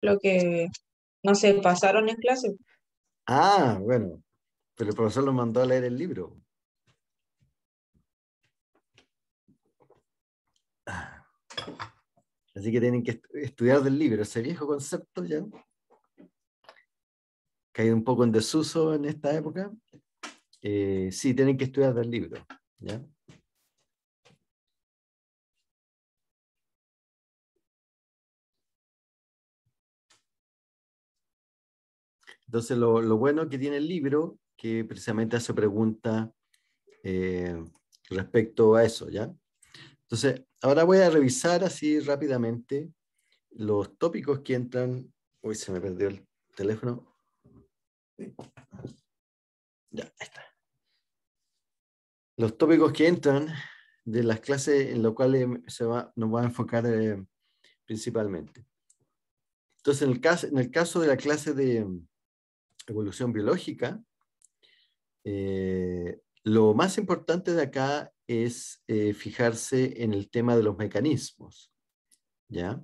lo que, no se pasaron en clase. Ah, bueno, pero el profesor lo mandó a leer el libro. Así que tienen que estudiar del libro, ese viejo concepto ya, caído un poco en desuso en esta época. Eh, sí, tienen que estudiar del libro. ¿ya? Entonces, lo, lo, bueno que tiene el libro, que precisamente hace pregunta eh, respecto a eso, ¿ya? Entonces, ahora voy a revisar así rápidamente los tópicos que entran. Uy, se me perdió el teléfono. Ya, ahí está. Los tópicos que entran de las clases en las cuales eh, se va, nos va a enfocar eh, principalmente. Entonces, en el, caso, en el caso de la clase de, evolución biológica, eh, lo más importante de acá es eh, fijarse en el tema de los mecanismos, ¿ya?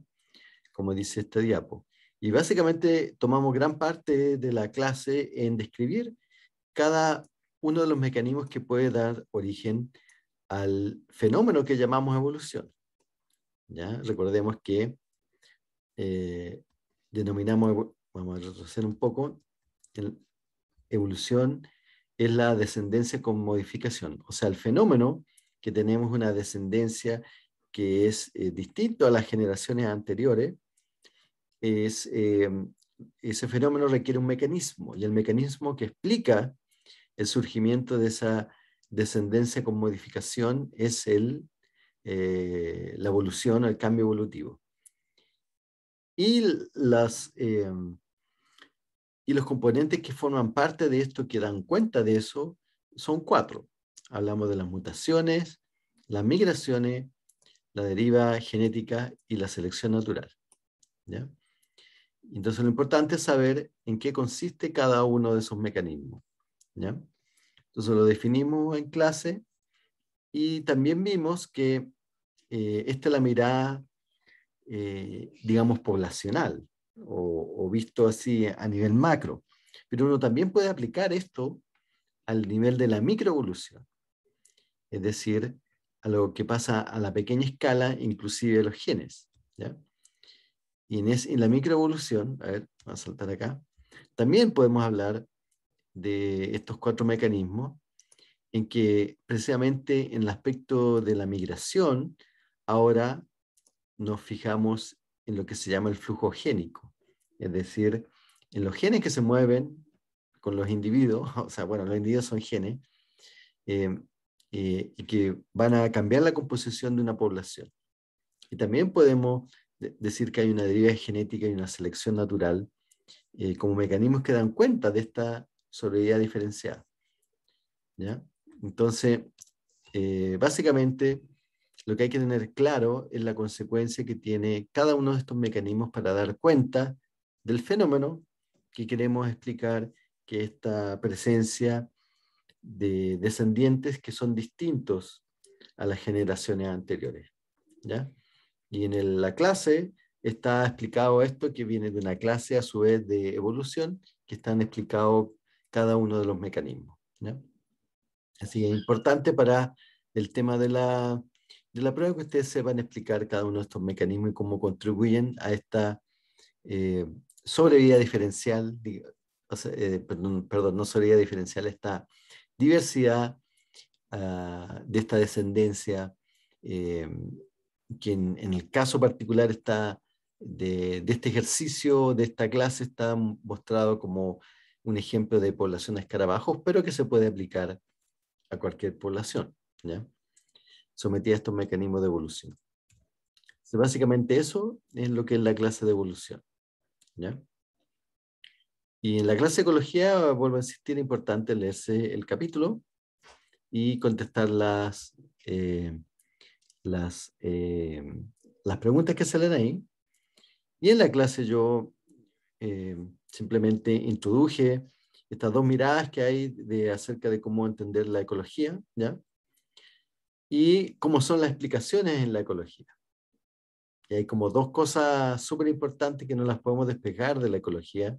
Como dice este diapo. Y básicamente tomamos gran parte de la clase en describir cada uno de los mecanismos que puede dar origen al fenómeno que llamamos evolución. ¿ya? Recordemos que eh, denominamos, vamos a retroceder un poco, evolución es la descendencia con modificación. O sea, el fenómeno que tenemos una descendencia que es eh, distinto a las generaciones anteriores, es, eh, ese fenómeno requiere un mecanismo y el mecanismo que explica el surgimiento de esa descendencia con modificación es el, eh, la evolución, el cambio evolutivo. Y las, y los componentes que forman parte de esto, que dan cuenta de eso, son cuatro. Hablamos de las mutaciones, las migraciones, la deriva genética y la selección natural. ¿ya? Entonces lo importante es saber en qué consiste cada uno de esos mecanismos. Entonces lo definimos en clase y también vimos que eh, esta es la mirada, eh, digamos, poblacional o, visto así a nivel macro. Pero uno también puede aplicar esto al nivel de la microevolución, es decir, a lo que pasa a la pequeña escala, inclusive los genes. Y en, la microevolución, a ver, voy a saltar acá, también podemos hablar de estos cuatro mecanismos en que precisamente en el aspecto de la migración, ahora nos fijamos en lo que se llama el flujo génico, es decir, en los genes que se mueven con los individuos, o sea, bueno, los individuos son genes, eh, eh, y que van a cambiar la composición de una población. Y también podemos decir que hay una deriva genética y una selección natural eh, como mecanismos que dan cuenta de esta sobrevida diferenciada. ¿Ya? Entonces, básicamente, lo que hay que tener claro es la consecuencia que tiene cada uno de estos mecanismos para dar cuenta del fenómeno que queremos explicar, que esta presencia de descendientes que son distintos a las generaciones anteriores. Y en la clase está explicado esto que viene de una clase a su vez de evolución, que están explicados cada uno de los mecanismos. Así que es importante para el tema de la de la prueba que ustedes se van a explicar cada uno de estos mecanismos y cómo contribuyen a esta eh, sobrevida diferencial, eh, perdón, no sobrevida diferencial, esta diversidad ah, de esta descendencia, eh, que en, el caso particular está de, de, este ejercicio, de esta clase, está mostrado como un ejemplo de población de escarabajos, pero que se puede aplicar a cualquier población. ¿ya? sometida a estos mecanismos de evolución. básicamente eso es lo que es la clase de evolución. ¿ya? Y en la clase de ecología, vuelvo a insistir, es importante leerse el capítulo y contestar las, eh, las, eh, las preguntas que salen ahí. Y en la clase yo eh, simplemente introduje estas dos miradas que hay de, acerca de cómo entender la ecología, ¿ya? y cómo son las explicaciones en la ecología. Y hay como dos cosas súper importantes que no las podemos despegar de la ecología.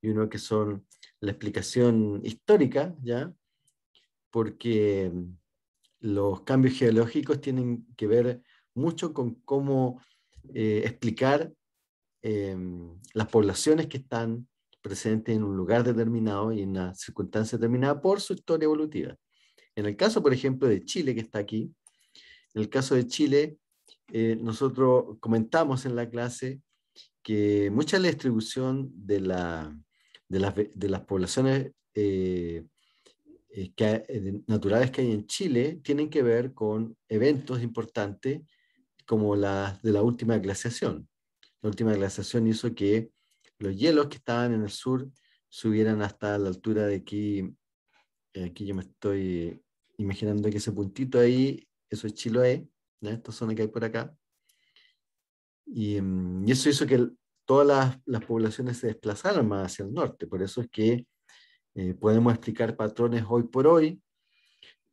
Y uno que son la explicación histórica, ¿ya? Porque mm, los cambios geológicos tienen que ver mucho con cómo eh, explicar em, las poblaciones que están presentes en un lugar determinado y en una circunstancia determinada por su historia evolutiva. En el caso, por ejemplo, de Chile, que está aquí, en el caso de Chile, eh, nosotros comentamos en la clase que mucha de la distribución de, la, de, las, poblaciones eh, eh, naturales que hay en Chile tienen que ver con eventos importantes como las de la última glaciación. La última glaciación hizo que los hielos que estaban en el sur subieran hasta la altura de aquí, aquí yo me estoy imaginando que ese puntito ahí, eso es Chiloé, ¿no? esta zona que hay por acá. Y, em, eso hizo que todas las, poblaciones se desplazaran más hacia el norte. Por eso es que eh, podemos explicar patrones hoy por hoy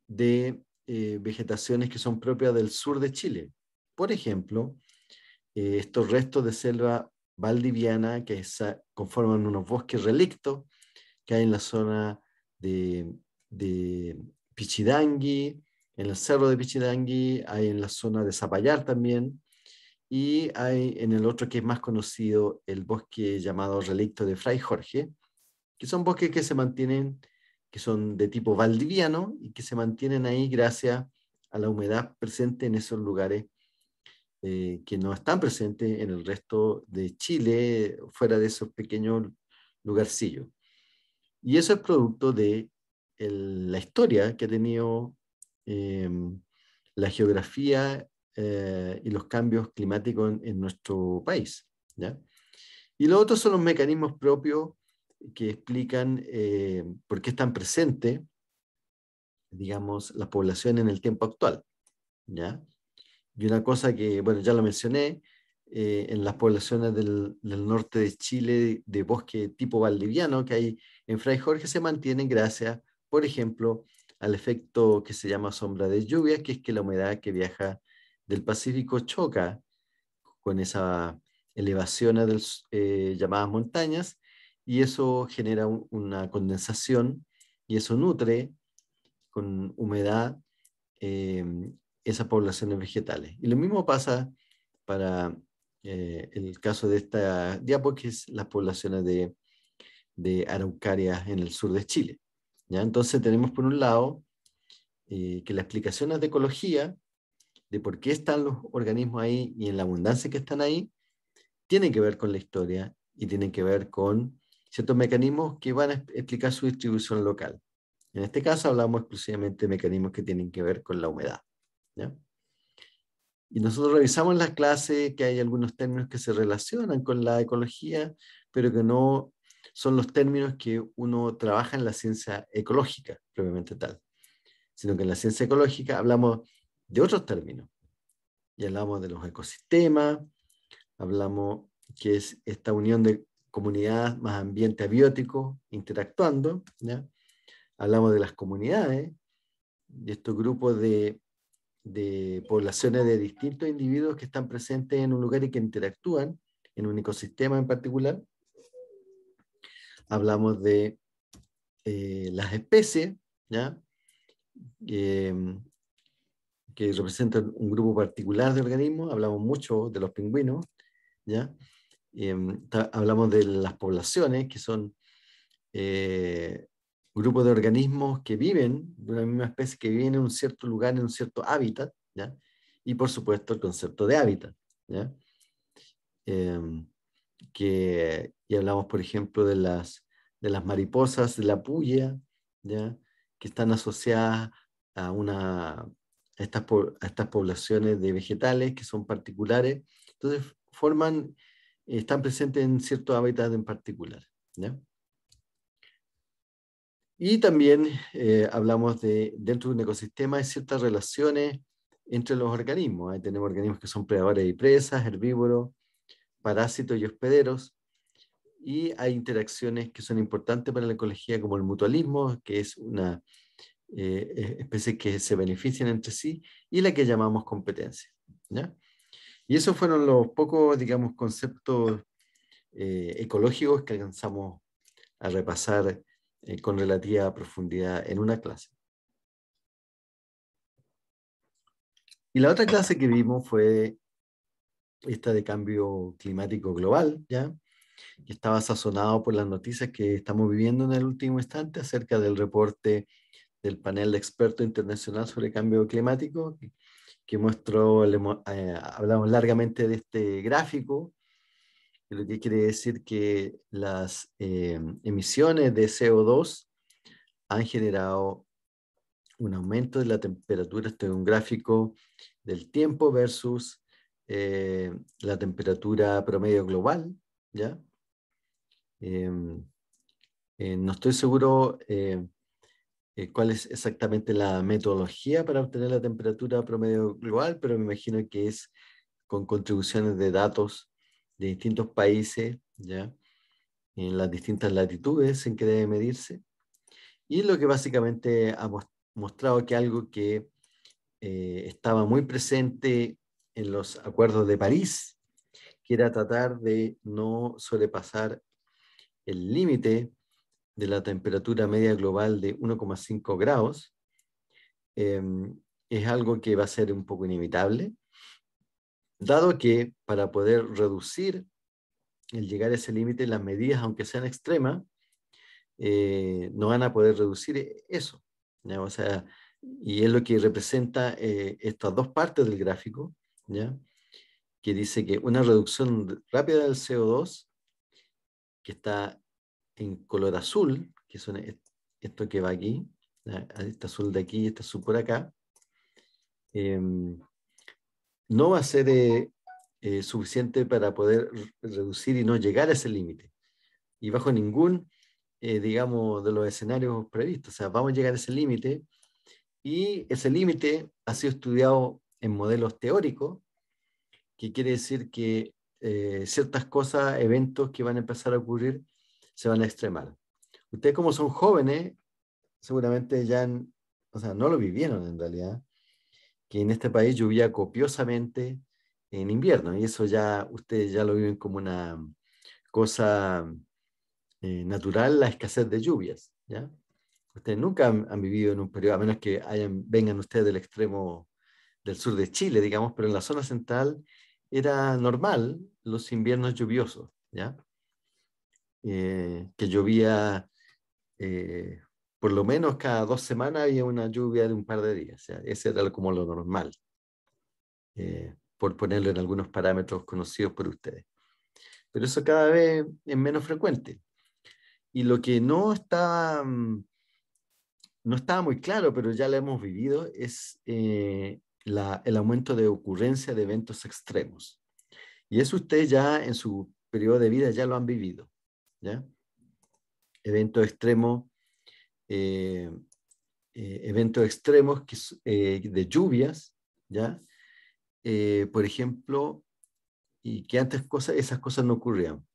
de eh, vegetaciones que son propias del sur de Chile. Por ejemplo, eh, estos restos de selva valdiviana que conforman unos bosques relictos que hay en la zona de Pichidangui, en el cerro de Pichidangui, hay en la zona de Zapallar también, y hay en el otro que es más conocido, el bosque llamado Relicto de Fray Jorge, que son bosques que se mantienen, que son de tipo valdiviano y que se mantienen ahí gracias a la humedad presente en esos lugares eh, que no están presentes en el resto de Chile, fuera de esos pequeños lugarcillos. Y eso es producto de la historia que ha tenido em, la geografía eh, y los cambios climáticos en, nuestro país. ¿ya? Y lo otro son los mecanismos propios que explican eh, por qué están presentes, digamos, las poblaciones en el tiempo actual. ¿ya? Y una cosa que, bueno, ya lo mencioné, eh, en las poblaciones del, del, norte de Chile de bosque tipo valdiviano que hay en Fray Jorge se mantienen gracias por ejemplo, al efecto que se llama sombra de lluvia, que es que la humedad que viaja del Pacífico choca con esa elevación de eh, llamadas montañas y eso genera una condensación y eso nutre con humedad em, esas poblaciones vegetales. Y lo mismo pasa para eh, el caso de esta diapo, que es las poblaciones de araucarias en el sur de Chile. ¿ya? Entonces tenemos por un lado eh, que las explicaciones de ecología, de por qué están los organismos ahí y en la abundancia que están ahí, tienen que ver con la historia y tienen que ver con ciertos mecanismos que van a explicar su distribución local. En este caso hablamos exclusivamente de mecanismos que tienen que ver con la humedad. ¿ya? Y nosotros revisamos en las clases que hay algunos términos que se relacionan con la ecología, pero que no son los términos que uno trabaja en la ciencia ecológica, previamente tal, sino que en la ciencia ecológica hablamos de otros términos. Y hablamos de los ecosistemas, hablamos que es esta unión de comunidades más ambiente abiótico interactuando, hablamos de las comunidades, de estos grupos de poblaciones de distintos individuos que están presentes en un lugar y que interactúan en un ecosistema en particular hablamos de eh, las especies, em, que representan un grupo particular de organismos, hablamos mucho de los pingüinos, em, hablamos de las poblaciones, que son eh, grupos de organismos que viven, de una misma especie, que viven en un cierto lugar, en un cierto hábitat, ¿ya? y por supuesto el concepto de hábitat, ¿ya? Em, que y hablamos, por ejemplo, de las, de las mariposas, de la puya, ¿ya? que están asociadas a, una, estas, estas poblaciones de vegetales que son particulares. Entonces, forman, están presentes en ciertos hábitats en particular. ¿ya? Y también eh, hablamos de, dentro de un ecosistema, hay ciertas relaciones entre los organismos. tenemos organismos que son predadores y presas, herbívoros, parásitos y hospederos y hay interacciones que son importantes para la ecología, como el mutualismo, que es una eh, eh, especie que se benefician entre sí, y la que llamamos competencia. ¿ya? Y esos fueron los pocos, digamos, conceptos eh, ecológicos que alcanzamos a repasar con relativa profundidad en una clase. Y la otra clase que vimos fue esta de cambio climático global, ¿ya? estaba sazonado por las noticias que estamos viviendo en el último instante acerca del reporte del panel de expertos internacional sobre cambio climático, que, mostró, eh, hablamos largamente de este gráfico, lo que quiere decir que las eh, emisiones de CO2 han generado un aumento de la temperatura, este es un gráfico del tiempo versus eh, la temperatura promedio global, ¿ya? Em, eh, no estoy seguro eh, eh, cuál es exactamente la metodología para obtener la temperatura promedio global, pero me imagino que es con contribuciones de datos de distintos países, ¿ya? en las distintas latitudes en que debe medirse. Y lo que básicamente ha mostrado que algo que estaba muy presente en los acuerdos de París, que era tratar de no sobrepasar el límite de la temperatura media global de 1,5 grados em, es algo que va a ser un poco inevitable, dado que para poder reducir el llegar a ese límite, las medidas, aunque sean extremas, eh, no van a poder reducir eso. O sea, y es lo que representa eh, estas dos partes del gráfico, que dice que una reducción rápida del CO2, que está en color azul, que son e-, esto que va aquí, este azul de aquí y este azul por acá, em, no va a ser eh, eh, suficiente para poder reducir y no llegar a ese límite. Y bajo ningún, eh, digamos, de los escenarios previstos. O sea, vamos a llegar a ese límite y ese límite ha sido estudiado en modelos teóricos, que quiere decir que ciertas cosas, eventos que van a empezar a ocurrir, se van a extremar. Ustedes como son jóvenes, seguramente ya, o sea, no lo vivieron en realidad, que en este país llovía copiosamente en invierno y eso ya ustedes ya lo viven como una cosa eh, natural, la escasez de lluvias, ¿ya? Ustedes nunca han, han, vivido en un periodo, a menos que hayan, vengan ustedes del extremo del sur de Chile, digamos, pero en la zona central era normal los inviernos lluviosos, ¿ya? Eh, que llovía eh, por lo menos cada dos semanas había una lluvia de un par de días. O sea, ese era como lo normal, eh, por ponerlo en algunos parámetros conocidos por ustedes. Pero eso cada vez es menos frecuente. Y lo que no está, mm, no estaba muy claro, pero ya lo hemos vivido, es el aumento de ocurrencia de eventos extremos. Y eso ustedes ya en su periodo de vida ya lo han vivido. ¿ya? Eventos extremos, eh, eh, eventos extremos que, eh, de lluvias, ¿ya? por ejemplo, y que antes cosas, esas cosas no ocurrían.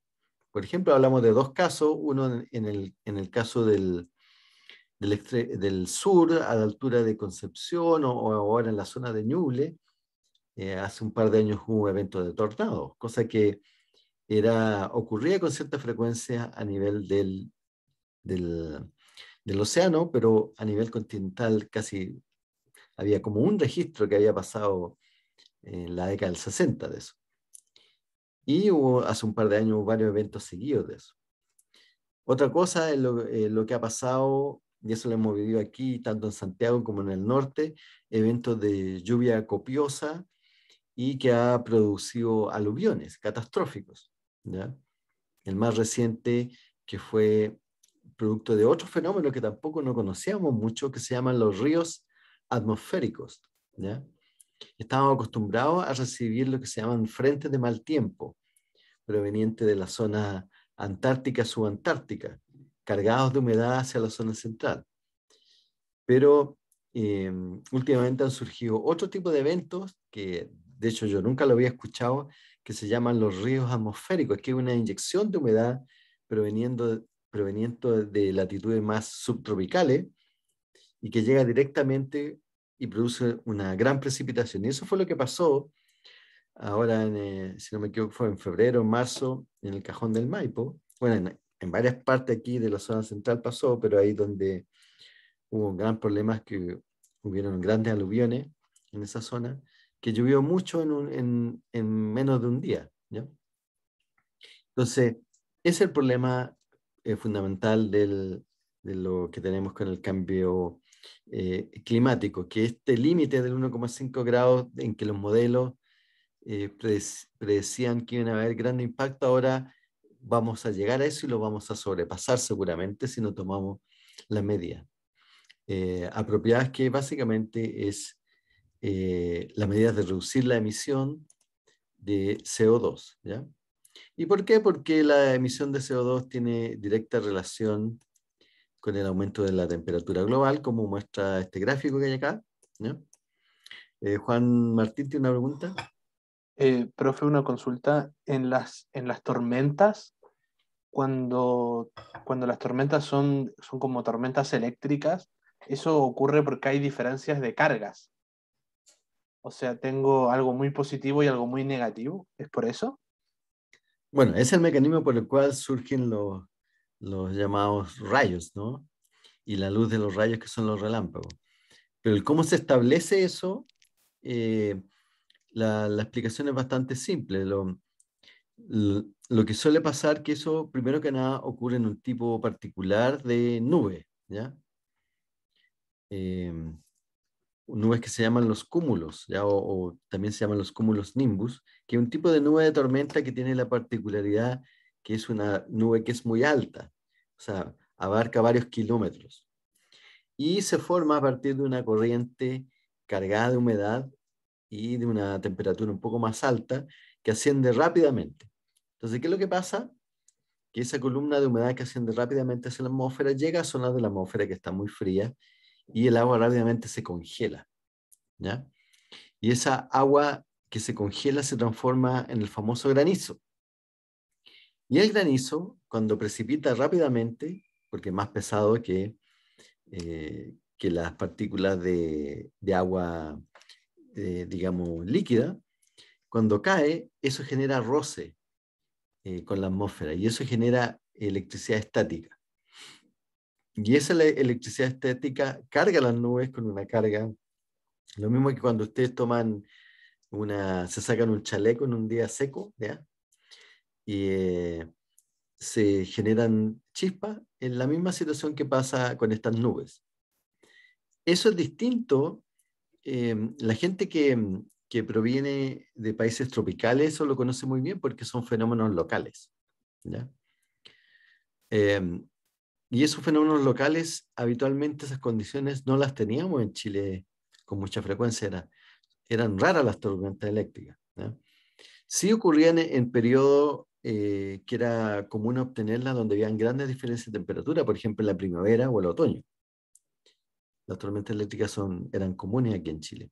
Por ejemplo, hablamos de dos casos, uno en el, en el caso del, del, sur, a la altura de Concepción o, ahora en la zona de Ñuble, hace un par de años hubo un evento de tornado, cosa que era, ocurría con cierta frecuencia a nivel del, del, océano, pero a nivel continental casi había como un registro que había pasado en la década del 60 de eso. Y hubo hace un par de años varios eventos seguidos de eso. Otra cosa es lo, eh, lo, que ha pasado, y eso lo hemos vivido aquí, tanto en Santiago como en el norte, eventos de lluvia copiosa y que ha producido aluviones catastróficos. El más reciente que fue producto de otro fenómeno que tampoco no conocíamos mucho, que se llaman los ríos atmosféricos. ¿ya? Estábamos acostumbrados a recibir lo que se llaman frentes de mal tiempo, provenientes de la zona antártica, subantártica, cargados de humedad hacia la zona central. Pero eh, últimamente han surgido otro tipo de eventos que, de hecho, yo nunca lo había escuchado, que se llaman los ríos atmosféricos, que es una inyección de humedad proveniendo, proveniente de latitudes más subtropicales y que llega directamente y produce una gran precipitación. Y eso fue lo que pasó ahora, eh, si no me equivoco, fue en febrero, marzo, en el cajón del Maipo. Bueno, en, en, varias partes aquí de la zona central pasó, pero ahí donde hubo un gran problema es que hubieron grandes aluviones en esa zona que llovió mucho en, menos de un día. ¿ya? Entonces, es el problema eh, fundamental de lo que tenemos con el cambio eh, climático, que este límite del 1,5 grados en que los modelos eh, predecían que iban a haber gran impacto, ahora vamos a llegar a eso y lo vamos a sobrepasar seguramente si no tomamos la media. apropiadas, que básicamente es eh, la las medidas de reducir la emisión de CO2. ¿Y por qué? Porque la emisión de CO2 tiene directa relación con el aumento de la temperatura global, como muestra este gráfico que hay acá. Eh, Juan Martín tiene una pregunta. Eh, profe, una consulta. En las, en las tormentas, cuando, cuando las tormentas son, son como tormentas eléctricas, eso ocurre porque hay diferencias de cargas. O sea, tengo algo muy positivo y algo muy negativo. ¿Es por eso? Bueno, es el mecanismo por el cual surgen los, los llamados rayos, ¿no? Y la luz de los rayos que son los relámpagos. Pero el cómo se establece eso, eh, la, la, explicación es bastante simple. Lo, lo, que suele pasar que eso, primero que nada, ocurre en un tipo particular de nube, ¿ya? Eh, nubes que se llaman los cúmulos, ¿ya? O, también se llaman los cúmulos nimbus, que es un tipo de nube de tormenta que tiene la particularidad que es una nube que es muy alta, o sea, abarca varios kilómetros. Y se forma a partir de una corriente cargada de humedad y de una temperatura un poco más alta que asciende rápidamente. Entonces, ¿qué es lo que pasa? Que esa columna de humedad que asciende rápidamente hacia la atmósfera llega a zonas de la atmósfera que está muy fría y el agua rápidamente se congela. Y esa agua que se congela se transforma en el famoso granizo. Y el granizo, cuando precipita rápidamente, porque es más pesado que, eh, que las partículas de, de agua, eh, digamos, líquida, cuando cae, eso genera roce eh, con la atmósfera y eso genera electricidad estática. Y esa electricidad estética carga las nubes con una carga. Lo mismo que cuando ustedes toman una, se sacan un chaleco en un día seco, ¿ya? Y eh, se generan chispas en la misma situación que pasa con estas nubes. Eso es distinto. Em, la gente que, que proviene de países tropicales, eso lo conoce muy bien porque son fenómenos locales. ¿ya? Em, y esos fenómenos locales, habitualmente esas condiciones no las teníamos en Chile con mucha frecuencia, era, eran raras las tormentas eléctricas. ¿no? Sí ocurrían e, en, periodos periodo eh, que era común obtenerlas donde habían grandes diferencias de temperatura, por ejemplo en la primavera o el otoño. Las tormentas eléctricas son, eran comunes aquí en Chile.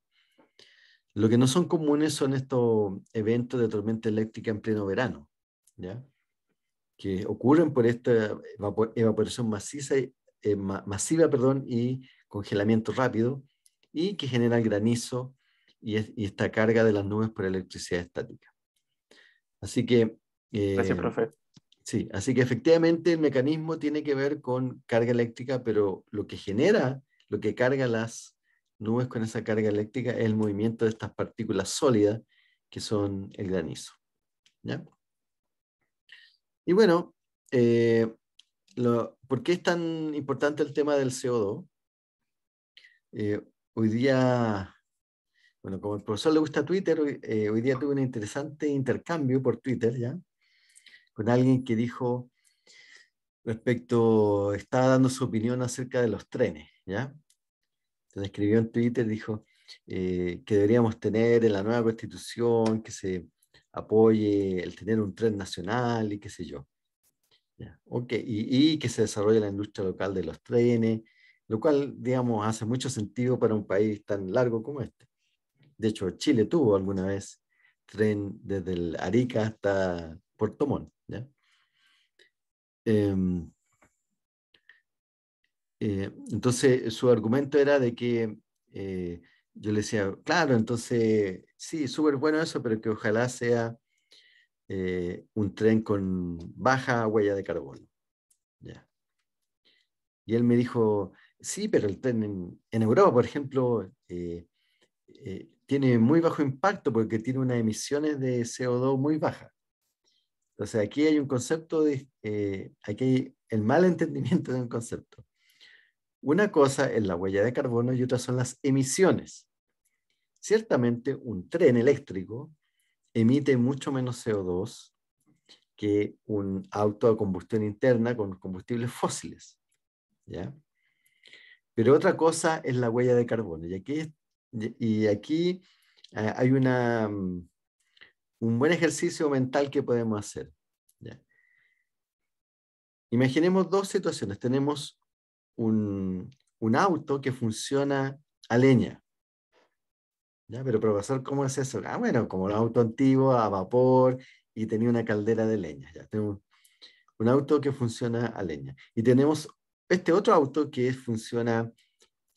Lo que no son comunes son estos eventos de tormenta eléctrica en pleno verano. ¿ya? que ocurren por esta evaporación maciza, eh, masiva perdón, y congelamiento rápido y que el granizo y, esta carga de las nubes por electricidad estática. Así que... Eh, Gracias, profe. Sí, así que efectivamente el mecanismo tiene que ver con carga eléctrica, pero lo que genera, lo que carga las nubes con esa carga eléctrica es el movimiento de estas partículas sólidas que son el granizo. ¿ya? Y bueno, eh, ¿por qué es tan importante el tema del CO2? Eh, hoy día, bueno, como el profesor le gusta Twitter, eh, hoy, día tuve un interesante intercambio por Twitter, ¿ya? Con alguien que dijo respecto, estaba dando su opinión acerca de los trenes, ¿ya? Entonces escribió en Twitter, dijo que deberíamos tener en la nueva constitución que se apoye el tener un tren nacional y qué sé yo. Okay. Y, que se desarrolle la industria local de los trenes, lo cual, digamos, hace mucho sentido para un país tan largo como este. De hecho, Chile tuvo alguna vez tren desde el Arica hasta Puerto Montt. ¿ya? Em, eh, entonces, su argumento era de que eh, yo le decía, claro, entonces Sí, súper bueno eso, pero que ojalá sea eh, un tren con baja huella de carbono. Y él me dijo, sí, pero el tren en, Europa, por ejemplo, eh, eh, tiene muy bajo impacto porque tiene unas emisiones de CO2 muy bajas. Entonces aquí hay un concepto, aquí hay el mal entendimiento de un concepto. Una cosa es la huella de carbono y otra son las emisiones. Ciertamente un tren eléctrico emite mucho menos CO2 que un auto de combustión interna con combustibles fósiles. Pero otra cosa es la huella de carbono. Y aquí, y aquí eh, hay una, mm, un buen ejercicio mental que podemos hacer. Imaginemos dos situaciones. Tenemos un auto que funciona a leña pero profesor, ¿cómo es eso? Ah, bueno, como un auto antiguo, a vapor, y tenía una caldera de leña. Ya, tenemos un auto que funciona a leña. Y tenemos este otro auto que funciona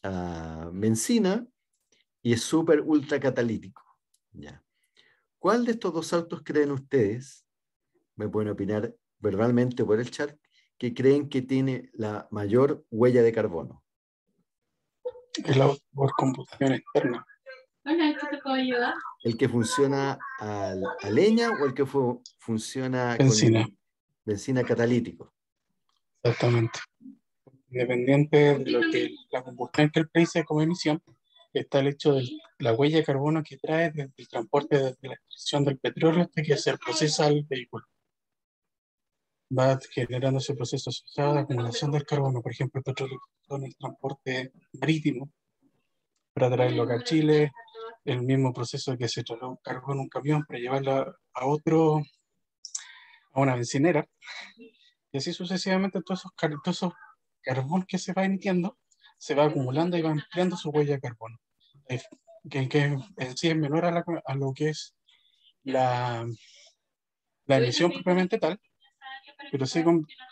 a benzina y es súper ultra catalítico. Ya. ¿Cuál de estos dos autos creen ustedes? Me pueden opinar verbalmente por el chat, que creen que tiene la mayor huella de carbono. El auto por externa. ¿El que funciona a, leña o el que funciona a con benzina catalítico? Exactamente. Independiente de lo que la combustión que el país se como emisión, está el hecho de la huella de carbono que trae desde el transporte, desde la extracción del petróleo hasta que se procesa el vehículo. Va generando proceso proceso a de acumulación del carbono, por ejemplo, el petróleo con el transporte marítimo para traerlo acá a Chile, el mismo proceso de que se trasladó un cargo en un camión para llevarla a otro, a una bencinera, y así sucesivamente todos esos, carbón que se va emitiendo se va acumulando y va ampliando su huella de carbono, que, en sí es menor a, lo que es la, la emisión propiamente tal, pero sí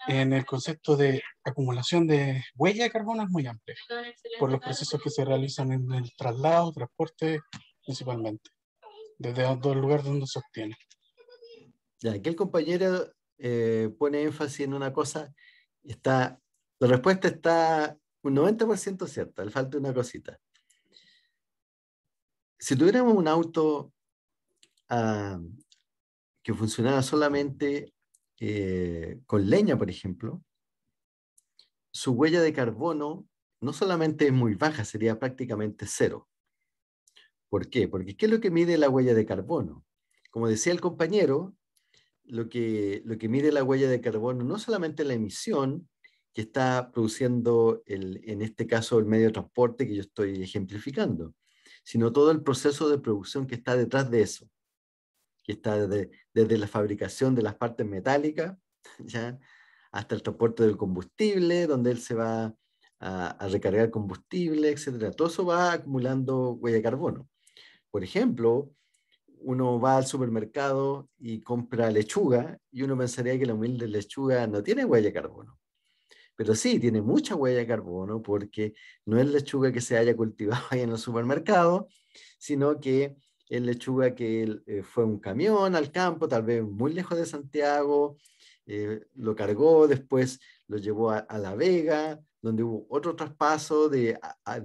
en el concepto de acumulación de huella de carbono es muy amplio, por los procesos que se realizan en el traslado, transporte principalmente, desde el lugar donde se obtiene. Ya, aquí el compañero eh, pone énfasis en una cosa, está, la respuesta está un 90% cierta, le falta una cosita. Si tuviéramos un auto ah, que funcionara solamente eh, con leña, por ejemplo, su huella de carbono no solamente es muy baja, sería prácticamente cero. ¿Por qué? Porque ¿qué es lo que mide la huella de carbono? Como decía el compañero, lo que, lo que mide la huella de carbono no solamente la emisión que está produciendo, en este caso, el medio de transporte que yo estoy ejemplificando, sino todo el proceso de producción que está detrás de eso que está desde, la fabricación de las partes metálicas ¿ya? hasta el transporte del combustible, donde él se va a, recargar combustible, etc. Todo eso va acumulando huella de carbono. Por ejemplo, uno va al supermercado y compra lechuga y uno pensaría que la humilde lechuga no tiene huella de carbono. Pero sí, tiene mucha huella de carbono porque no es lechuga que se haya cultivado ahí en el supermercado, sino que el lechuga que eh, fue un camión al campo, tal vez muy lejos de Santiago, eh, lo cargó, después lo llevó a, La Vega, donde hubo otro traspaso de, a,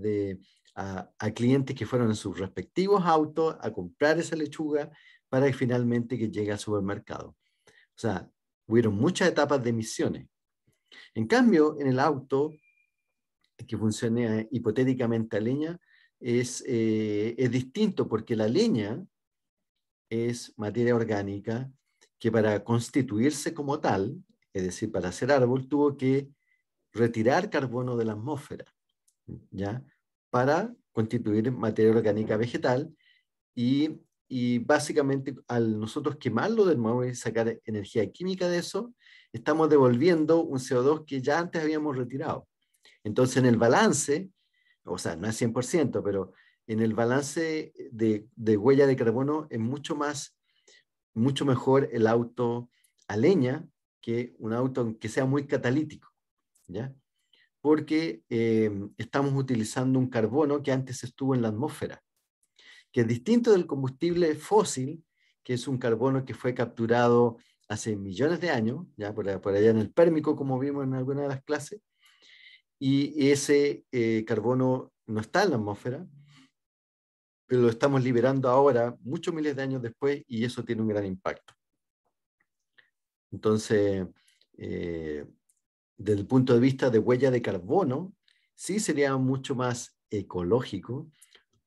clientes que fueron en sus respectivos autos a comprar esa lechuga para que finalmente que llegue al supermercado. O sea, hubo muchas etapas de misiones. En cambio, en el auto que funcione eh, hipotéticamente a leña, eh, es, distinto porque la leña es materia orgánica que para constituirse como tal, es decir, para ser árbol, tuvo que retirar carbono de la atmósfera, ¿ya? Para constituir materia orgánica vegetal y, básicamente al nosotros quemarlo de nuevo y sacar energía química de eso, estamos devolviendo un CO2 que ya antes habíamos retirado. Entonces, en el balance, o sea, no es 100%, pero en el balance de, huella de carbono es mucho más, mucho mejor el auto a leña que un auto que sea muy catalítico, ¿ya? Porque eh, estamos utilizando un carbono que antes estuvo en la atmósfera, que es distinto del combustible fósil, que es un carbono que fue capturado hace millones de años, ya por, por allá en el pérmico, como vimos en alguna de las clases, y ese eh, carbono no está en la atmósfera, pero lo estamos liberando ahora, muchos miles de años después, y eso tiene un gran impacto. Entonces, eh, desde el punto de vista de huella de carbono, sí sería mucho más ecológico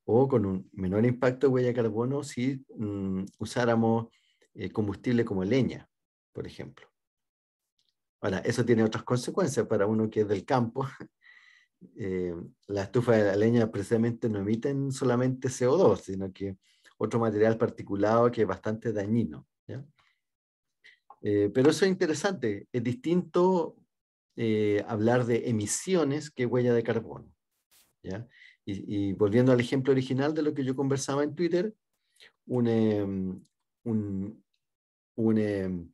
o con un menor impacto de huella de carbono si mm, usáramos eh, combustible como leña, por ejemplo. Ahora, eso tiene otras consecuencias para uno que es del campo. Eh, la estufa de la leña precisamente no emiten solamente CO2, sino que otro material particulado que es bastante dañino. ¿ya? Eh, pero eso es interesante. Es distinto eh, hablar de emisiones que huella de carbono. ¿ya? Y, volviendo al ejemplo original de lo que yo conversaba en Twitter, un, em, un em,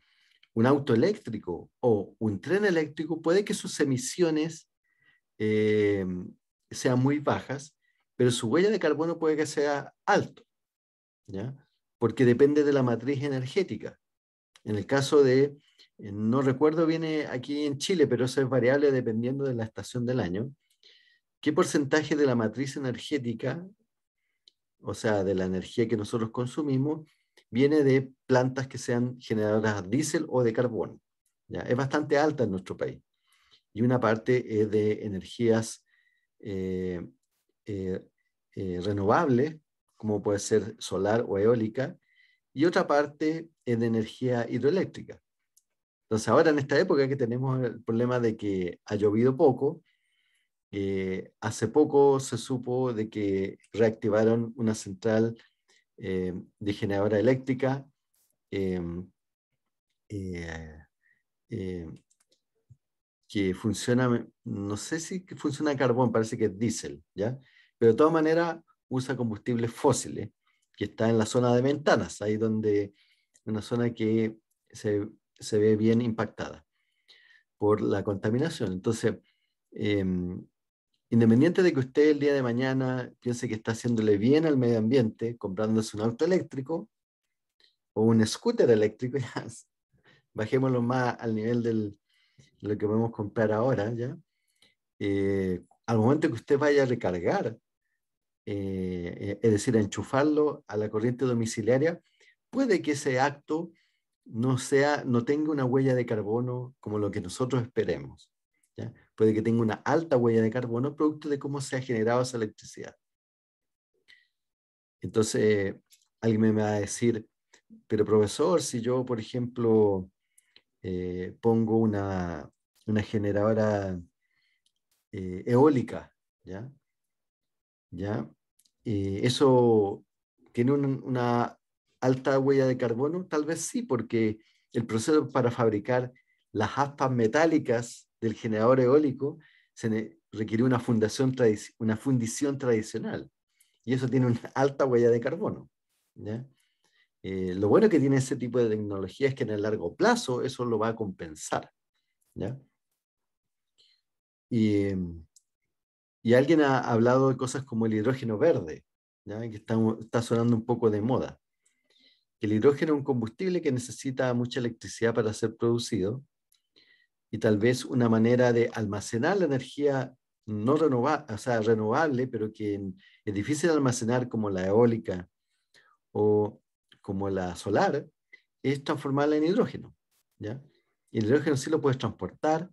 un auto eléctrico o un tren eléctrico, puede que sus emisiones em, sean muy bajas, pero su huella de carbono puede que sea alto, porque depende de la matriz energética. En el caso de, eh, no recuerdo, viene eh, aquí en Chile, pero eso es variable dependiendo de la estación del año, qué porcentaje de la matriz energética, o sea, de la energía que nosotros consumimos, viene de plantas que sean generadoras de diésel o de carbón. ¿ya? Es bastante alta en nuestro país. Y una parte es de energías eh, eh, eh, renovables, como puede ser solar o eólica, y otra parte es de energía hidroeléctrica. Entonces ahora en esta época que tenemos el problema de que ha llovido poco, hace poco se supo de que reactivaron una central Em, de generadora eléctrica, em, eh, em, que funciona, no sé si funciona carbón, parece que es diésel, ¿ya? Pero de todas maneras usa combustibles fósiles, que está en la zona de ventanas, ahí donde, una zona que se, se ve bien impactada por la contaminación. Entonces, eh, Independiente de que usted el día de mañana piense que está haciéndole bien al medio ambiente comprándose un auto eléctrico o un scooter eléctrico, bajémoslo más al nivel del, de lo que podemos comprar ahora, ¿ya? Eh, al momento que usted vaya a recargar, eh, eh, es decir, a enchufarlo a la corriente domiciliaria, puede que ese acto no, sea, no tenga una huella de carbono como lo que nosotros esperemos. ¿ya? puede que tenga una alta huella de carbono producto de cómo se ha generado esa electricidad. Entonces, alguien me va a decir, pero profesor, si yo, por ejemplo, eh, pongo una, generadora eh, eólica, ¿ya? ¿Ya? ¿Eso tiene una alta huella de carbono? Tal vez sí, porque el proceso para fabricar las aspas metálicas del generador eólico, se requiere una, fundación una fundición tradicional. Y eso tiene una alta huella de carbono. Eh, lo bueno que tiene ese tipo de tecnología es que en el largo plazo eso lo va a compensar. Y, alguien ha hablado de cosas como el hidrógeno verde, que está, está sonando un poco de moda. El hidrógeno es un combustible que necesita mucha electricidad para ser producido y tal vez una manera de almacenar la energía no renovable, o sea, renovable, pero que es difícil de almacenar como la eólica o como la solar, es transformarla en hidrógeno. ¿ya? Y el hidrógeno sí lo puedes transportar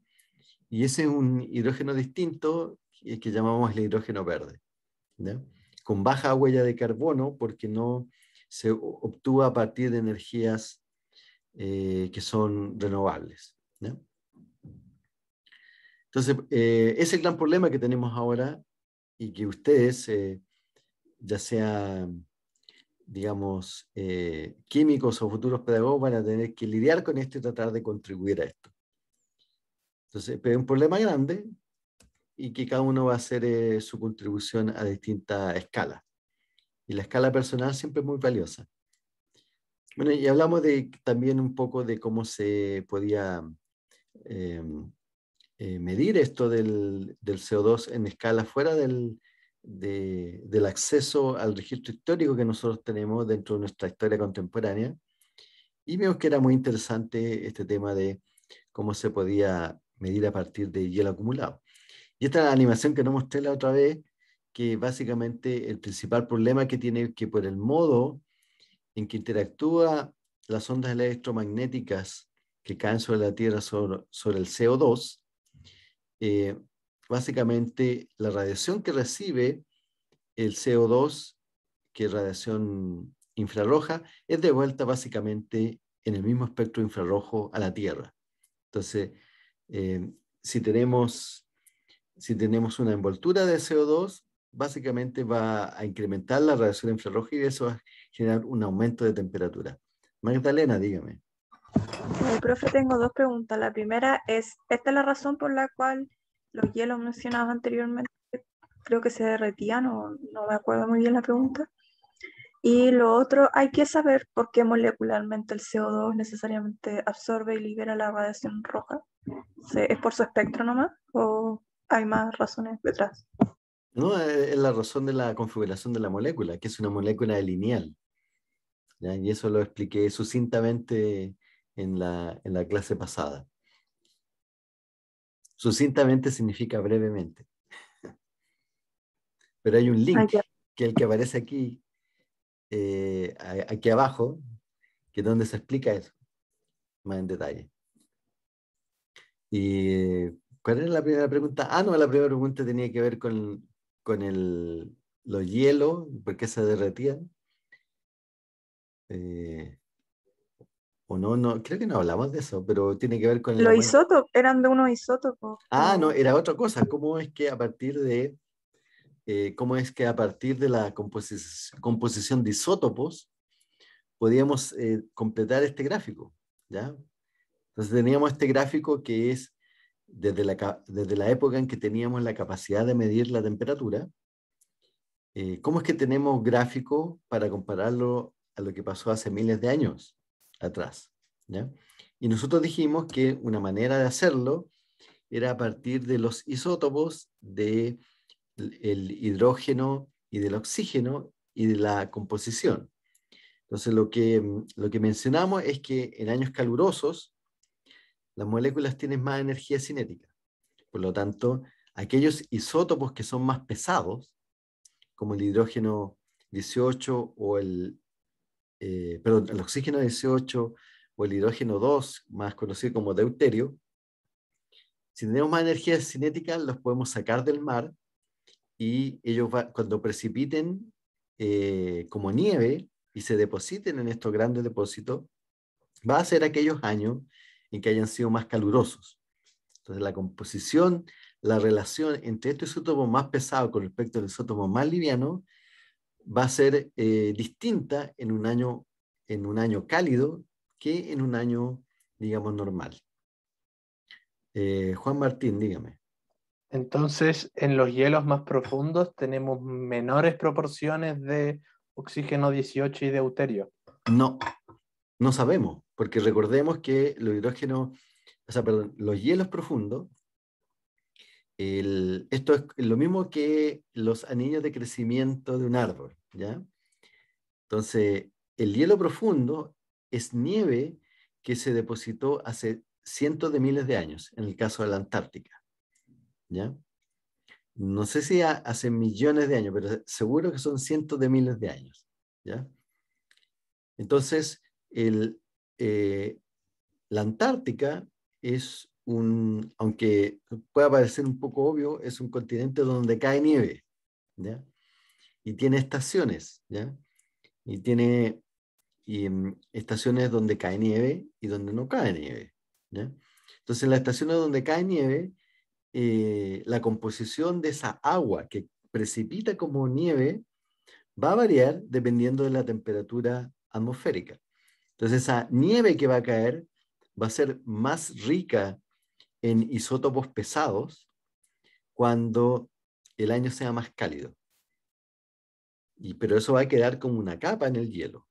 y ese es un hidrógeno distinto que llamamos el hidrógeno verde, ¿ya? con baja huella de carbono porque no se obtuvo a partir de energías eh, que son renovables. ¿ya? Entonces, eh, es el gran problema que tenemos ahora y que ustedes, eh, ya sea digamos, eh, químicos o futuros pedagogos van a tener que lidiar con esto y tratar de contribuir a esto. Entonces, pero es un problema grande y que cada uno va a hacer su contribución a distinta escala. Y la escala personal siempre es muy valiosa. Bueno, y hablamos de, también un poco de cómo se podía em, eh, medir esto del, del, CO2 en escala fuera del, del, acceso al registro histórico que nosotros tenemos dentro de nuestra historia contemporánea. Y vemos que era muy interesante este tema de cómo se podía medir a partir de hielo acumulado. Y esta es la animación que no mostré la otra vez, que básicamente el principal problema que tiene es que por el modo en que interactúa las ondas electromagnéticas que caen sobre la Tierra sobre el CO2, eh, básicamente la radiación que recibe el CO2, que es radiación infrarroja, es de vuelta básicamente en el mismo espectro infrarrojo a la Tierra. Entonces, eh, si, tenemos, si tenemos una envoltura de CO2, básicamente va a incrementar la radiación infrarroja y eso va a generar un aumento de temperatura. Magdalena, dígame. El profe, tengo dos preguntas. La primera es, ¿esta es la razón por la cual los hielos mencionados anteriormente creo que se derretían o no me acuerdo muy bien la pregunta? Y lo otro, hay que saber por qué molecularmente el CO2 necesariamente absorbe y libera la radiación roja. ¿Es por su espectro nomás o hay más razones detrás? No, es la razón de la configuración de la molécula, que es una molécula lineal. Y eso lo expliqué sucintamente en la, en la clase pasada. Sucintamente significa brevemente. Pero hay un link, ah, que el que aparece aquí, eh, aquí abajo, que es donde se explica eso más en detalle. ¿Y cuál era la primera pregunta? Ah, no, la primera pregunta tenía que ver con, con el, los hielos, por qué se derretían. Eh, o no, creo que no hablamos de eso, pero tiene que ver con... Los isótopos, eran de unos isótopos. Ah, no, era otra cosa. ¿Cómo es que a partir de... Eh, cómo es que a partir de la composición de isótopos podíamos eh, completar este gráfico, ¿ya? Entonces teníamos este gráfico que es desde la, desde la época en que teníamos la capacidad de medir la temperatura, eh, ¿cómo es que tenemos gráfico para compararlo a lo que pasó hace miles de años? atrás. Y nosotros dijimos que una manera de hacerlo era a partir de los isótopos del el hidrógeno y del oxígeno y de la composición. Entonces, lo que, lo que mencionamos es que en años calurosos, las moléculas tienen más energía cinética. Por lo tanto, aquellos isótopos que son más pesados, como el hidrógeno 18 o el eh, perdón, el oxígeno 18 o el hidrógeno 2, más conocido como deuterio, si tenemos más energía cinética, los podemos sacar del mar y ellos cuando precipiten eh, como nieve y se depositen en estos grandes depósitos, va a ser aquellos años en que hayan sido más calurosos. Entonces la composición, la relación entre este isótopo más pesado con respecto al isótopo más liviano va a ser eh, distinta en un, año, en un año cálido que en un año, digamos, normal. Eh, Juan Martín, dígame. Entonces, en los hielos más profundos tenemos menores proporciones de oxígeno 18 y deuterio. No, no sabemos, porque recordemos que los hidrógenos, o sea, perdón, los hielos profundos esto es lo mismo que los anillos de crecimiento de un árbol, ¿ya? Entonces, el hielo profundo es nieve que se depositó hace cientos de miles de años, en el caso de la Antártica, ¿ya? No sé si hace millones de años, pero seguro que son cientos de miles de años, ¿ya? Entonces, eh, la Antártica es un, aunque pueda parecer un poco obvio, es un continente donde cae nieve, ¿ya? Y tiene estaciones, ¿ya? Y tiene y, mm, estaciones donde cae nieve y donde no cae nieve, ¿ya? Entonces, en las estaciones donde cae nieve, eh, la composición de esa agua que precipita como nieve va a variar dependiendo de la temperatura atmosférica. Entonces, esa nieve que va a caer va a ser más rica en isótopos pesados cuando el año sea más cálido. Y, pero eso va a quedar como una capa en el hielo.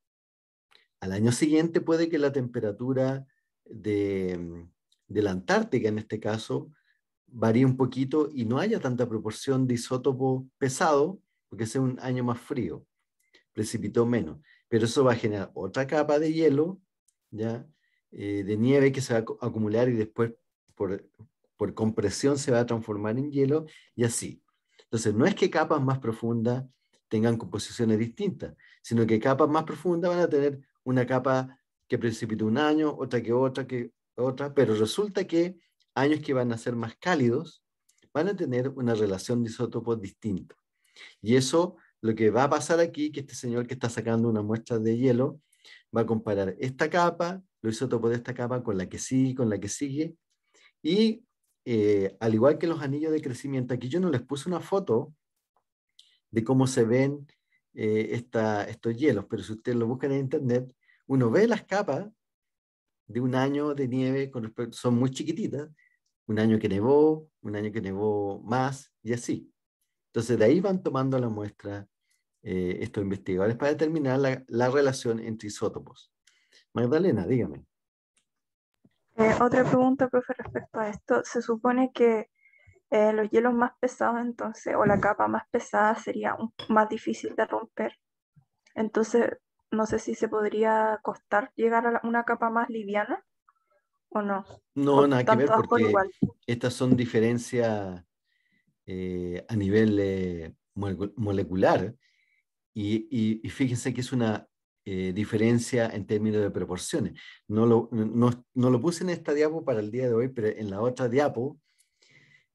Al año siguiente puede que la temperatura de, la Antártica, en este caso, varíe un poquito y no haya tanta proporción de isótopo pesado, porque sea un año más frío, precipitó menos. Pero eso va a generar otra capa de hielo, ¿ya? Eh, de nieve que se va a acumular y después por, por compresión se va a transformar en hielo y así. Entonces, no es que capas más profundas tengan composiciones distintas, sino que capas más profundas van a tener una capa que precipita un año, otra que otra, que otra, pero resulta que años que van a ser más cálidos van a tener una relación de isótopos distinta. Y eso, lo que va a pasar aquí, que este señor que está sacando una muestra de hielo, va a comparar esta capa, los isótopos de esta capa con la que sigue, con la que sigue, y eh, al igual que los anillos de crecimiento, aquí yo no les puse una foto de cómo se ven eh, estos hielos, pero si ustedes lo buscan en internet, uno ve las capas de un año de nieve, son muy chiquititas, un año que nevó, un año que nevó más y así. Entonces de ahí van tomando la muestra eh, estos investigadores para determinar la relación entre isótopos. Magdalena, dígame. Eh, otra pregunta, profe, respecto a esto. Se supone que eh, los hielos más pesados, entonces, o la capa más pesada sería más difícil de romper. Entonces, no sé si se podría costar llegar a una capa más liviana o no. No, nada que ver porque estas son diferencias eh, a nivel molecular. y, y, fíjense que es una, eh, diferencia en términos de proporciones. No lo, no, lo, puse en esta diapo para el día de hoy, pero en la otra diapo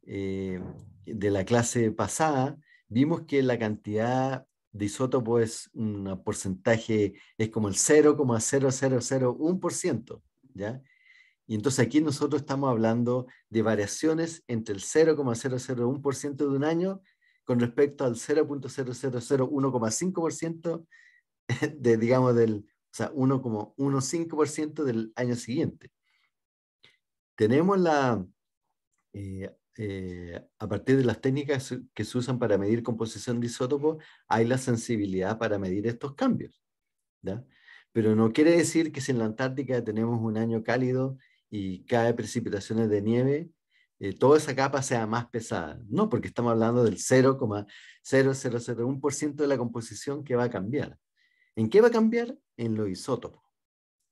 eh, de la clase pasada vimos que la cantidad de isótopo es un porcentaje, es como el 0,0001%, ¿ya? Y entonces aquí nosotros estamos hablando de variaciones entre el 0,001% de un año con respecto al 0.0001,5% de, digamos, del o sea, 1,15% del año siguiente. Tenemos la, eh, eh, a partir de las técnicas que se usan para medir composición de isótopos, hay la sensibilidad para medir estos cambios. ¿da? Pero no quiere decir que si en la Antártica tenemos un año cálido y cae precipitaciones de nieve, eh, toda esa capa sea más pesada. No, porque estamos hablando del 0,0001% de la composición que va a cambiar. ¿En qué va a cambiar? En los isótopos.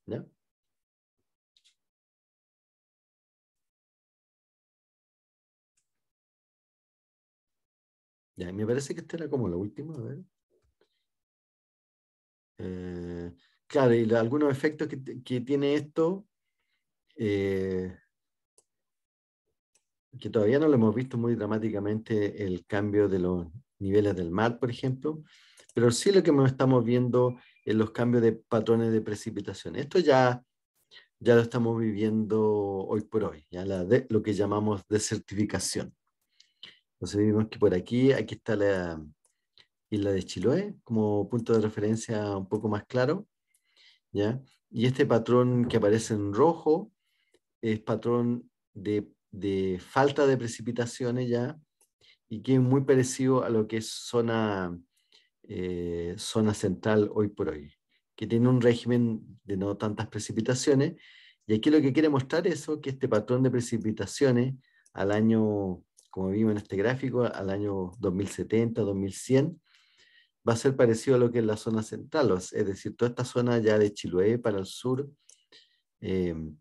¿ya? Ya, me parece que esta era como la última, a ver. Eh, claro, y algunos efectos que, tiene esto, eh, que todavía no lo hemos visto muy dramáticamente, el cambio de los niveles del mar, por ejemplo, pero sí lo que estamos viendo en los cambios de patrones de precipitación. Esto ya, ya lo estamos viviendo hoy por hoy, ya lo que llamamos desertificación. Entonces vimos que por aquí, aquí está la isla de Chiloé como punto de referencia un poco más claro, Y este patrón que aparece en rojo es patrón de, de falta de precipitaciones ya, y que es muy parecido a lo que es zona eh, zona central hoy por hoy, que tiene un régimen de no tantas precipitaciones. Y aquí lo que quiere mostrar es que este patrón de precipitaciones al año, como vimos en este gráfico, al año 2070, 2100, va a ser parecido a lo que es la zona central, es decir, toda esta zona ya de Chiloé para el sur, em,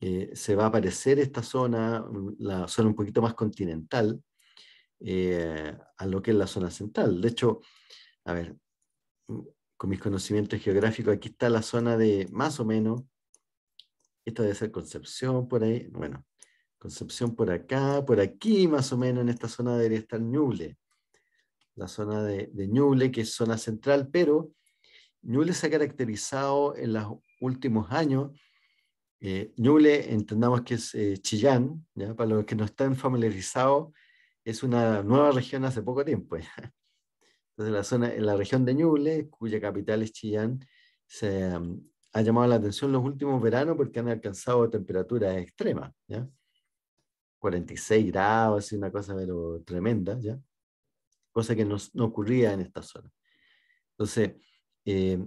eh, se va a parecer esta zona, la zona un poquito más continental, eh, a lo que es la zona central. De hecho, a ver, mm, con mis conocimientos geográficos, aquí está la zona de más o menos, esta debe ser Concepción por ahí, bueno, Concepción por acá, por aquí más o menos en esta zona debería estar Ñuble, la zona de, de Ñuble que es zona central, pero Ñuble se ha caracterizado en los últimos años, eh, Ñuble entendamos que es eh, Chillán, para los que no están familiarizados, es una nueva región hace poco tiempo, Entonces, en la, zona, en la región de Ñuble, cuya capital es Chillán, se mm, ha llamado la atención los últimos veranos porque han alcanzado temperaturas extremas, ¿ya? 46 grados, una cosa pero tremenda, ¿ya? Cosa que no, no ocurría en esta zona. Entonces, eh,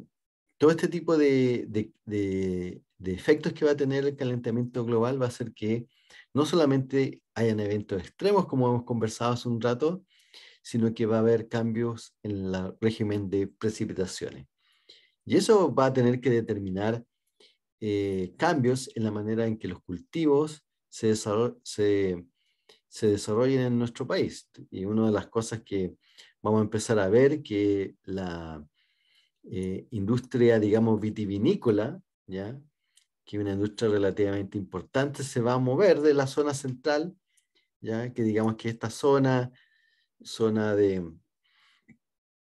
todo este tipo de, de, de, de, efectos que va a tener el calentamiento global va a ser que no solamente hayan eventos extremos, como hemos conversado hace un rato, sino que va a haber cambios en el régimen de precipitaciones. Y eso va a tener que determinar eh, cambios en la manera en que los cultivos se, se, se desarrollen en nuestro país. Y una de las cosas que vamos a empezar a ver que la eh, industria, digamos, vitivinícola, ¿ya? que es una industria relativamente importante, se va a mover de la zona central, ya que digamos que esta zona zona de,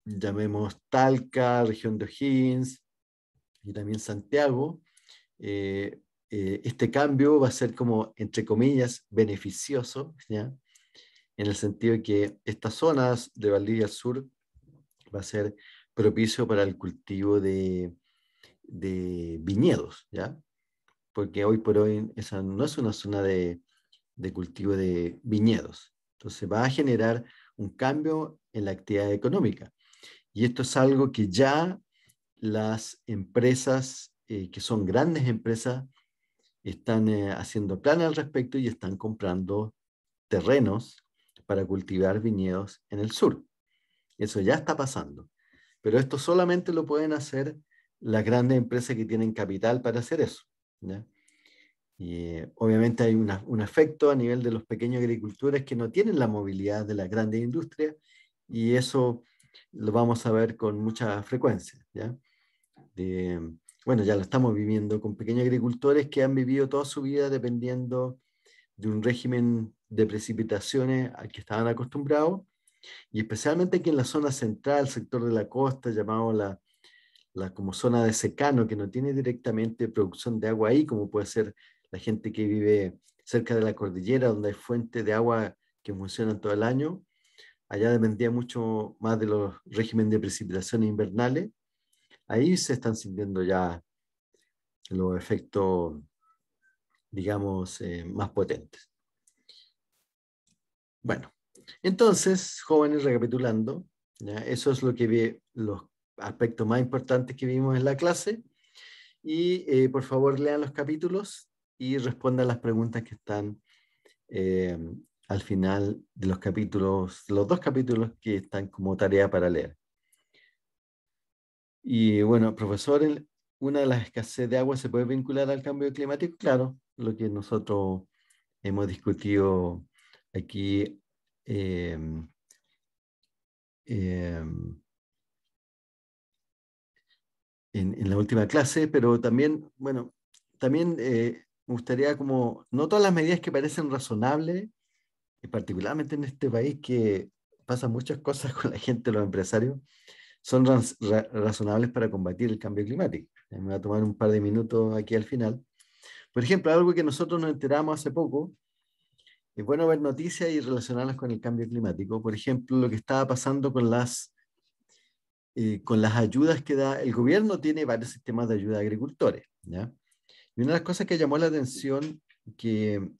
llamemos Talca, región de O'Higgins y también Santiago, eh, eh, este cambio va a ser como, entre comillas, beneficioso, ¿ya? en el sentido de que estas zonas de Valdivia Sur va a ser propicio para el cultivo de, de viñedos, ¿ya? porque hoy por hoy esa no es una zona de, de cultivo de viñedos. Entonces va a generar un cambio en la actividad económica. Y esto es algo que ya las empresas, eh, que son grandes empresas, están eh, haciendo planes al respecto y están comprando terrenos para cultivar viñedos en el sur. Eso ya está pasando. Pero esto solamente lo pueden hacer las grandes empresas que tienen capital para hacer eso. Eh, obviamente hay un efecto a nivel de los pequeños agricultores que no tienen la movilidad de la grandes industria y eso lo vamos a ver con mucha frecuencia. bueno, ya lo estamos viviendo con pequeños agricultores que han vivido toda su vida dependiendo de un régimen de precipitaciones al que estaban acostumbrados y especialmente aquí en la zona central, sector de la costa, llamado la, como zona de secano, que no tiene directamente producción de agua ahí, como puede ser la gente que vive cerca de la cordillera, donde hay fuente de agua que funcionan todo el año. Allá dependía mucho más de los regímenes de precipitaciones invernales. Ahí se están sintiendo ya los efectos, digamos, eh, más potentes. Bueno, entonces, jóvenes, recapitulando, eso es lo que vi, los aspectos más importantes que vimos en la clase. Y eh, por favor lean los capítulos y responda a las preguntas que están eh, al final de los capítulos, los dos capítulos que están como tarea para leer. Y bueno, profesor, una de las escasez de agua se puede vincular al cambio climático, claro, lo que nosotros hemos discutido aquí. Eh, eh, en, la última clase, pero también, bueno, también eh, me gustaría como, no todas las medidas que parecen razonables, y particularmente en este país que pasa muchas cosas con la gente, los empresarios, son razonables para combatir el cambio climático. Me va a tomar un par de minutos aquí al final. Por ejemplo, algo que nosotros nos enteramos hace poco, es bueno ver noticias y relacionarlas con el cambio climático. Por ejemplo, lo que estaba pasando con las, eh, con las ayudas que da el gobierno, tiene varios sistemas de ayuda a agricultores. ¿ya? Y una de las cosas que llamó la atención, que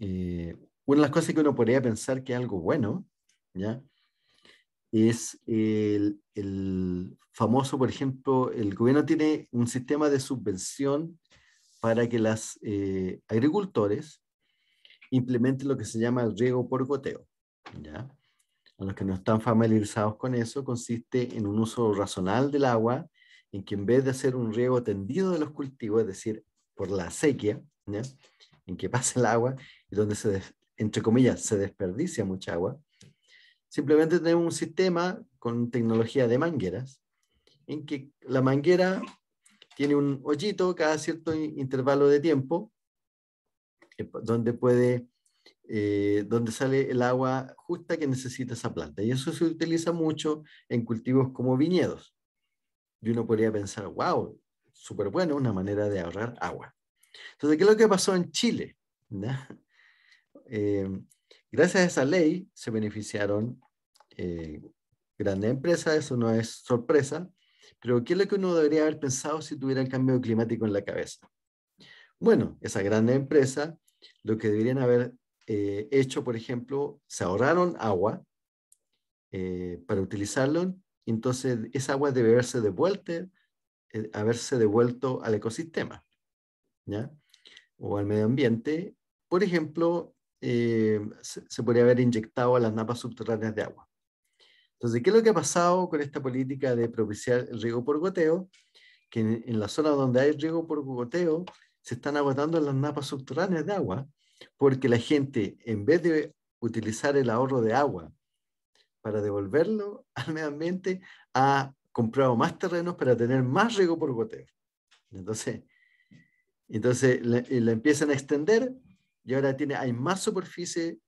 eh, una de las cosas que uno podría pensar que es algo bueno, ¿ya? Es el, famoso, por ejemplo, el gobierno tiene un sistema de subvención para que las eh, agricultores implementen lo que se llama el riego por goteo. ¿ya? A los que no están familiarizados con eso, consiste en un uso racional del agua, en que en vez de hacer un riego tendido de los cultivos, es decir, por la sequía, en que pasa el agua y donde se, entre comillas, se desperdicia mucha agua, simplemente tenemos un sistema con tecnología de mangueras, en que la manguera tiene un hoyito cada cierto intervalo de tiempo, eh, donde puede, eh, donde sale el agua justa que necesita esa planta. Y eso se utiliza mucho en cultivos como viñedos. Y uno podría pensar, wow, súper bueno, una manera de ahorrar agua. Entonces, ¿qué es lo que pasó en Chile? Eh, gracias a esa ley se beneficiaron eh, grandes empresas, eso no es sorpresa, pero ¿qué es lo que uno debería haber pensado si tuviera el cambio climático en la cabeza? Bueno, esa grande empresa, lo que deberían haber eh, hecho, por ejemplo, se ahorraron agua para utilizarlo, entonces esa agua debe verse devuelta eh, haberse devuelto al ecosistema o al medio ambiente. Por ejemplo, eh, se, podría haber inyectado a las napas subterráneas de agua. Entonces, ¿qué es lo que ha pasado con esta política de propiciar el riego por goteo? Que en, la zona donde hay riego por goteo se están agotando las napas subterráneas de agua, porque la gente, en vez de utilizar el ahorro de agua para devolverlo al medio ambiente, ha comprado más terrenos para tener más riego por goteo. Entonces, entonces la, eh, empiezan a extender y ahora tiene, hay más superficie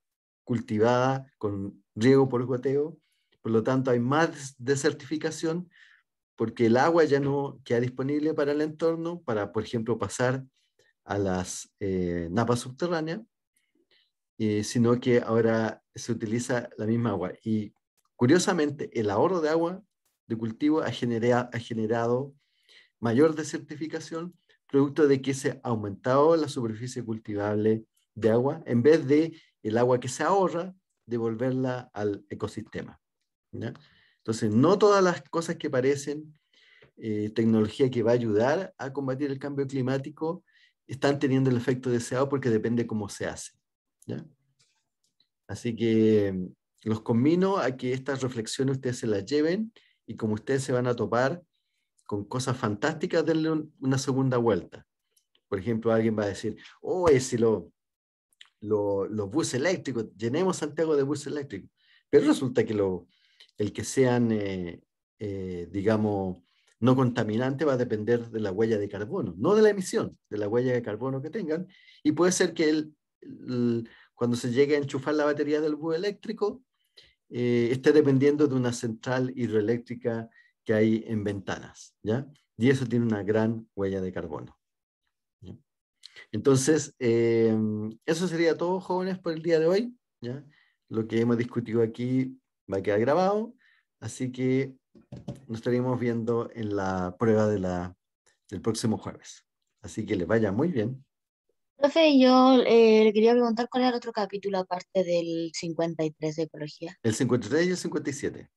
cultivada con riego por goteo, por lo tanto hay más desertificación porque el agua ya no queda disponible para el entorno, para, por ejemplo, pasar a las eh, napas subterráneas, eh, sino que ahora se utiliza la misma agua. Y curiosamente, el ahorro de agua de cultivo ha, ha generado mayor desertificación, producto de que se ha aumentado la superficie cultivable de agua, en vez de el agua que se ahorra, devolverla al ecosistema. Entonces, no todas las cosas que parecen eh, tecnología que va a ayudar a combatir el cambio climático están teniendo el efecto deseado porque depende cómo se hace. Así que los convino a que estas reflexiones ustedes se las lleven y como ustedes se van a topar con cosas fantásticas, denle una segunda vuelta. Por ejemplo, alguien va a decir, oh, eh, si lo, los buses eléctricos, llenemos Santiago de buses eléctricos. Pero resulta que lo, el que sean, eh, eh, digamos, no contaminante va a depender de la huella de carbono, no de la emisión, de la huella de carbono que tengan. Y puede ser que cuando se llegue a enchufar la batería del bus eléctrico, eh, está dependiendo de una central hidroeléctrica que hay en ventanas, ¿ya? Y eso tiene una gran huella de carbono. Entonces, eh, eso sería todo, jóvenes, por el día de hoy. ¿ya? Lo que hemos discutido aquí va a quedar grabado, así que nos estaremos viendo en la prueba del próximo jueves. Así que les vaya muy bien. Profe, yo eh, le quería preguntar cuál era el otro capítulo aparte del 53 de ecología. El 53 y el 57.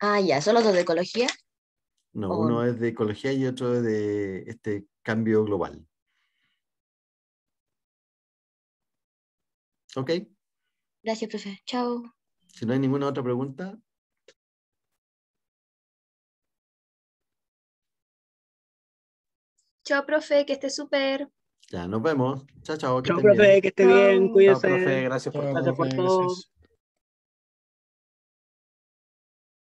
Ah, ya, ¿son los dos de ecología? No, uno es de ecología y otro es de este cambio global. ¿Ok? Gracias, profe. Chao. Si no hay ninguna otra pregunta, Chao, profe, que esté súper. Ya, nos vemos. Chao, chao. Chao, profe, que esté bien. Cuídese. Chao, profe, gracias por, gracias por todo.